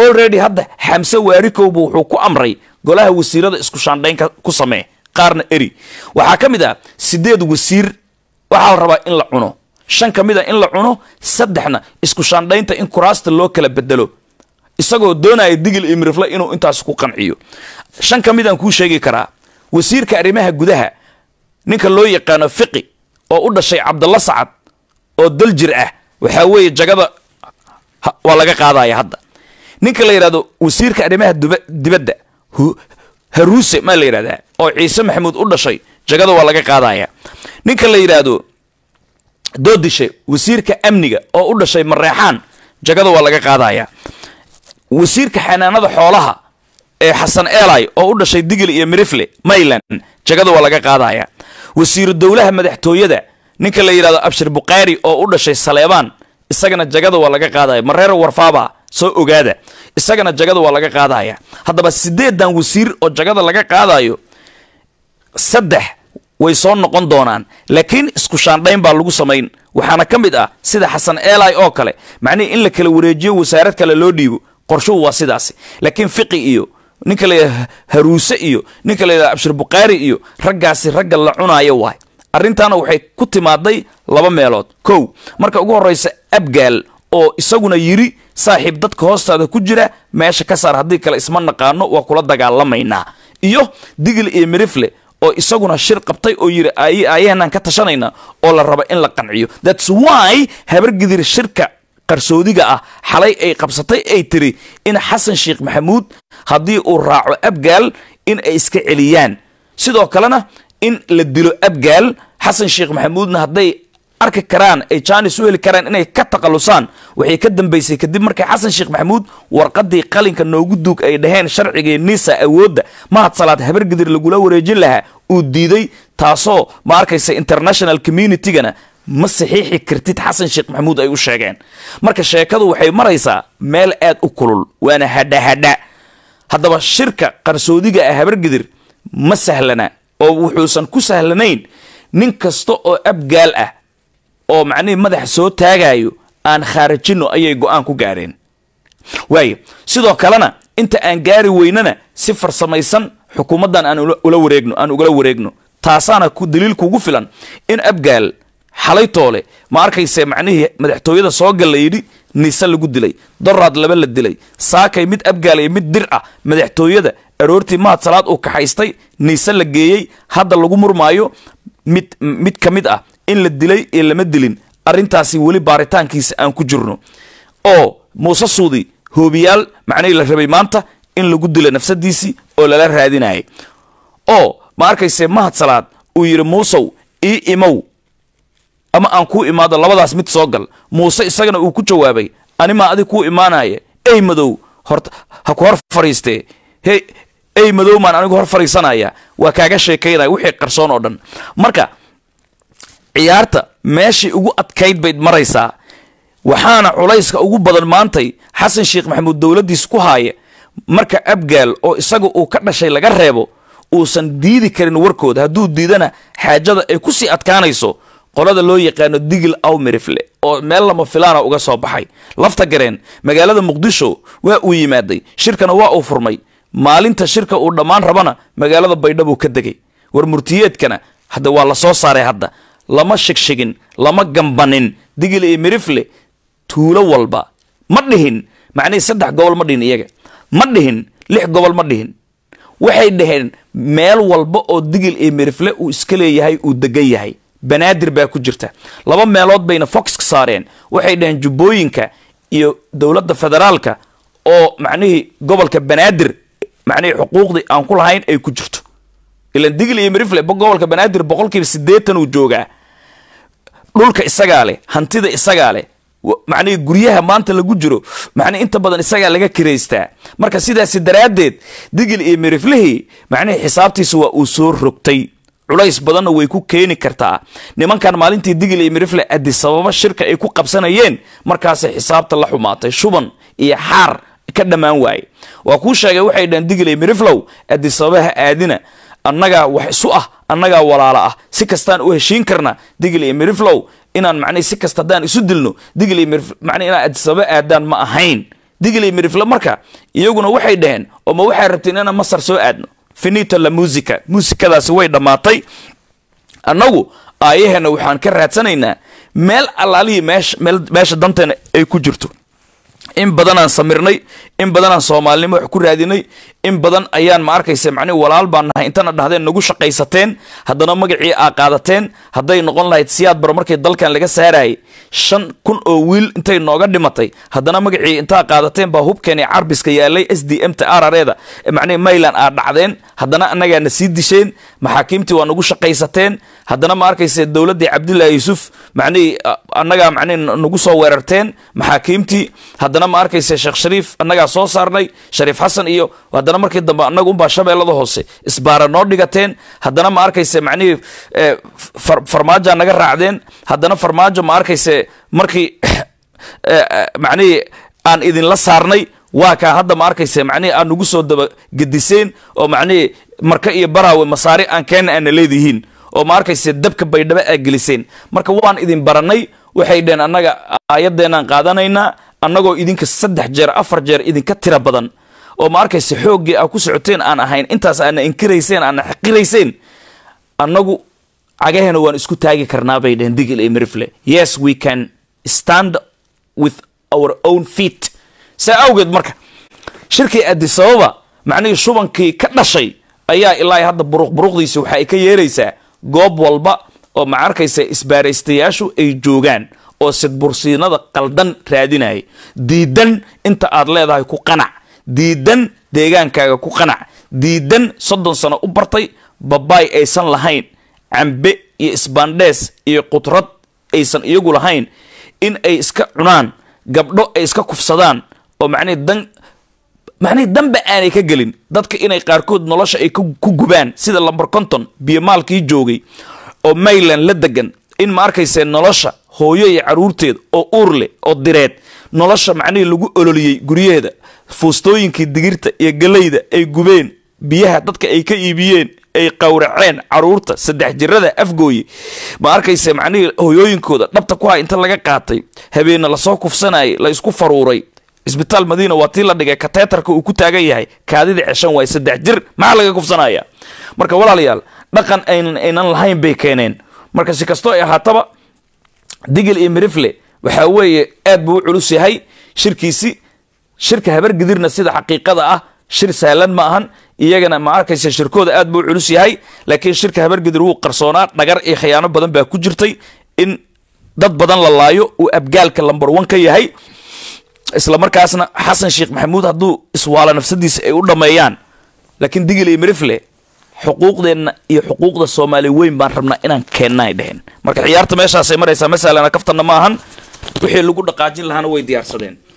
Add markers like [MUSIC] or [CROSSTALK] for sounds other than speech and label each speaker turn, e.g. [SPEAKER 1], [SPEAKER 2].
[SPEAKER 1] already hadda xamse waarikowba wuxuu ku amray golaha wasiirada isku shaandhaynka ku samee qaarna eri waxaa ka mid ah sideed wasiir waxaa la rabaa in la cuno shan ka mid a ah in la cuno saddexna isku shaandhaynta in kuraasta loo kala bedelo isagoo doonaya digil iyo mirifle inuu intaas ku qanciyo shan ka midaan kuu sheegi karaa wasiirka arrimaha gudaha ninka loo yaqaano fiqi oo u dhashay cabdalla sacad oo daljir ah waxaa weeye jagada waa laga qaadaya hadda ninka la yidhahdo wasiirka arrimaha dibadda haruse maa la yidhahdaa oo ciise maxamuud u dhashay jagada waa laga qaadaya ninka la yidhaahdo doodishe wasiirka amniga oo u dhashay mareexaan jagada waa laga qaadaya wasiirka xanaanada xoolaha ee xasan eli oo u dhashay digil iyo mirifle mayland jagada waa laga qaadaya wasiiru dowlaha madaxtooyada ninka la yidhahdo abshir bukaari oo u dhashay saleebaan isagana jagada waa laga qaadaya mareero warfaaba soo ogaada isagana jagada waa laga qaadaya haddaba sideedan wasiir oo jagada laga qaadayo saddex way soo noqon doonaan laakiin isku shaandhayn baa lagu samayn waxaana ka mid ah sida xasan eli oo kale macnihi in la kala wareejiyo wasaarad kale loo dhiibo qorshuhu waa sidaasi laakiin fiqi iyo ninka layidhahda haruuse iyo ninka layidhahda abshir bukhaari iyo raggaasi ragga la cunaayo waay arrintaana waxay ku timaaday laba meelood kow marka ugu horreysa abgaal oo isaguna yiri saaxiib dadka hoostaada ku jira meesha ka saar haddii kale isma naqaano waa kula dagaalamaynaa iyo digil iyo mirifle oo isaguna shir qabtay oo yiri ayahanaan ka tashanayna oo la raba in la qanciyo thats why habargidir shirka qarsoodiga ah xalay ay qabsatay ay tiri in xasan sheekh maxamuud haddii uu raaco abgaal in ay iska celiyaan sidoo kalena in la dilo abgaal xasan sheekh maxamuudna hadday arki karaan ay jaanis u heli karaan inay ka taqalusaan waxay ka dambeysay kadib markii xasan sheekh maxamuud warqadii qalinka noogu duug ay dhaheen sharcigii nisa awoodda mahad salaad habargidir lagula wareejin lahaa uu diiday taasoo ma arkaysa international communitygana ma saxiixi kartid xasan sheekh maxamuud ay u sheegeen marka sheekadu waxay maraysaa meel aad u kulul waana hadhahadha haddaba shirka qarsoodiga ah habargidir ma sahlana oo wuxuusan ku sahlanayn nin kasta oo abgaal ah oo macnihii madax soo taagayo aan khaarijino ayay go-aan ku gaareen waayo sidoo kalena inta aan gaari weynana si farsamaysan xukuumaddan aan ula wareegno aan ugala wareegno taasaana daliil kugu filan in abgaal xalay toole ma arkayse macnihii madaxtooyada soo galla niise lagu dilay doraad laba la dilay saakay mid abgaal iyo mid dir ah madaxtooyada aroortii mahad salaad uu kaxaystay niise la geeyey hadda lagu murmaayo mid mid ka mid ah in la dilay ee lama dilin arrintaasi weli baaritaankiisa aan ku jirno oo muuse suudi hoobiyaal macnihii la rabay maanta in lagu dilo nafsadiisii oo lala raadinayay oo ma arkayse mahad salaad uu yidhi muusow ii imow ama aan kuu imaado labadaas mid soo gal muuse isagana uu ku jawaabay anima adig kuu imaanaya ey madow ha ku hor fadhiistee ey madow maan anigu hor fadhiisanaya waa kaaga sheekaynaya wixii qarsoon oo dhan marka ciyaarta meeshii ugu adkayd bayd maraysaa waxaana culayska ugu badan maantay xasan sheekh maxamuud dowladdiis ku haaya marka abgaal oo isaga uu ka dhashay laga reebo uusan diidi karin warkooda hadduu diidana xaajada ay ku sii adkaanayso qolada loo yaqaano digil awmirifle oo meel lama filaana uga soo baxay lafta gareen magaalada muqdisho waa uu yimaaday shirkana waa uu furmay maalinta shirka uu dhammaan rabana magaalada baydhabo ka degay warmurtiyeedkana hadda waa la soo saaray hadda lama shegshegin lama gambanin digil iyo mirifle tuulo walba ma dhihin macnihii saddex gobol ma dhihin iyaga ma dhihin lix gobol ma dhihin waxay dhaheen meel walba oo digil iyo mirifle uu iska leeyahay uu degan yahay banaadir baa ku jirta laba meelood bayna fox saareen waxay dhaheen jubbooyinka iyo dowladda federaalka oo macnihii gobolka banaadir macnihii xuquuqdii aan ku lahayn ay ku jirto ilan digil iyo mirifle gobolka banaadir boqolkiiba sideetan uu joogaa dhulka isagaa leh hantida isagaa leh macnihii guryaha maanta lagu jiro macnihi inta badan isagaa laga kiraystaa marka sidaasi daraaddeed digil iyo miriflihii macnihii xisaabtiisu waa uu soo rogtay culays badanna way ku keeni kartaa nimankan maalintii digil iyo mirifle addi sababo shirka ay ku qabsanayeen markaasay xisaabta la xumaatay shuban iyo xaar ka dhammaan waaye waa kuu sheegay waxay dhahan digil iyo miriflow addi sababaha aadina annagaa wax isu ah annagaa walaala ah si kastaan u heshiin karna digil miriflow inaan macnii si kasta haddaan isu dilno digil iyo mirif macnii inaan adsaba aadaan ma ahayn digil mirifle marka iyaguna waxay dhaheen oo ma waxaa rabteen inaan masar soo aadno finito la musica muusikadaasi way dhammaatay annagu aayaheenna waxaan ka raadsanaynaa meel allaalihii meesha meesha danteena ay ku jirto in badanaan samirnay in badanaan soomaalinimo wax ku raadinay in badan ayaan ma arkaysa macni walaal baan nahay intana dhahdeen nagu shaqaysateen haddana magacii aa qaadateen hadday noqon lahayd siyaad bar markii dalkan laga saarayay shan kun oo wiil intay nooga dhimatay haddana magacii intaa qaadateen baa hubkani carbiska yaalay s d m ta r r eda macni maylan aa dhacdeen haddana annagaana sii disheen maxaakiimtii waa nagu shaqaysateen haddana ma arkaysa dowladdii cabdullaahi yuusuf macnii annagaa macni nagu soo weerarteen maxaakiimtii haddana ma arkaysa sheekh shariif annagaa soo saarnay shariif xasan iyo haddana markii dambe anagunbaa shabeellada hoose isbaara noo dhigateen haddana ma arkayse macnihii eh, farmaajoa naga raacdeen haddana farmaajo ma arkayse markii [COUGHS] eh, eh, macnihii aan idinla saarnay waa kaa hadda ma arkayse macnihii aan nagu soo daba gediseen oo macnihii marka iyo baraawe masaari aan keenna aana leedihiin oo ma arkayse dabka baydhabo aa geliseen marka waan idin baranay waxay dheheen annaga aayadeenaan qaadanaynaa annagoo idinka saddex jeer afar jeer idinka tira badan oo ma arkaysa xooggii aa ku socoteen aan ahayn intaas aana inkirayseen aana xaqirayseen annagu cagahena waan isku taagi karnaa bay dheheen digil iyo mirifle yes we can stand with our own feet saa awgeed marka shirkii adisababa macnihii shubankii ka dhashay ayaa ilaa hadda buruq buruqdiisi waxa ay ka yeeraysaa goob walba oo ma arkaysa isbaaraystayaashu ay joogaan oo sidbursiinada qaldan raadinayay diidan inta aad leedahay ku qanac diidan deegaankaaga ku qanac diidan soddon sano u bartay babaay aysan lahayn cambe iyo isbaandhees iyo qudrad aysan iyagu lahayn in ay iska cunaan gabdho ay iska kufsadaan oo macnihii dan macnihii danba aanay ka gelin dadka inay qaarkood nolosha ay ku gubaan sida lamber conton biyo maalkii joogay oo mayland la degan in ma arkaysee nolosha hooyo iyo caruurteed oo uurle oo direed nolosha macnihii lagu ololiyey guryaheeda fuustooyinkii digirta iyo galayda ay gubeen biyaha dadka ay ka iibiyeen ay qawraceen caruurta saddex jirada afgooye ma arkayse macnihii hooyooyinkooda dhabta ku ha inta laga qaatay habeena lasoo kufsanayay la isku faruuray isbitaal madiina waa tii la dhigay kateetarka uu ku taagan yahay kaadida ceshan waay saddex jir maxaa laga kufsanaya marka walaalayaal dhaqan aynan lahayn bay keeneen marka si kastoo ay ahaataba digil iyo mirifle waxaa weeye aad buu u culus yahay shirkiisi shirka habargidirna sida xaqiiqada ah shir sahlan ma ahan iyagana ma arkaysa shirkooda aad buu culus yahay laakiin shirka habargidir wuu qarsoonaa dhagar iyo khiyaano badan baa ku jirtay in dad badan la laayo uu abgaalka lambar one ka yahay isla markaasna xasan sheekh maxamuud hadduu iswaalo nafsadiisa ay u dhammeeyaan laakiin digil iyo mirifle xuquuqdeenna iyo xuquuqda soomaali weyn baan rabnaa inaan keennaay dheheen marka ciyaarta meeshaasay maraysaa masalana kaftanna ma ahan wixii lagu dhaqaajin lahaana way diyaarsadeen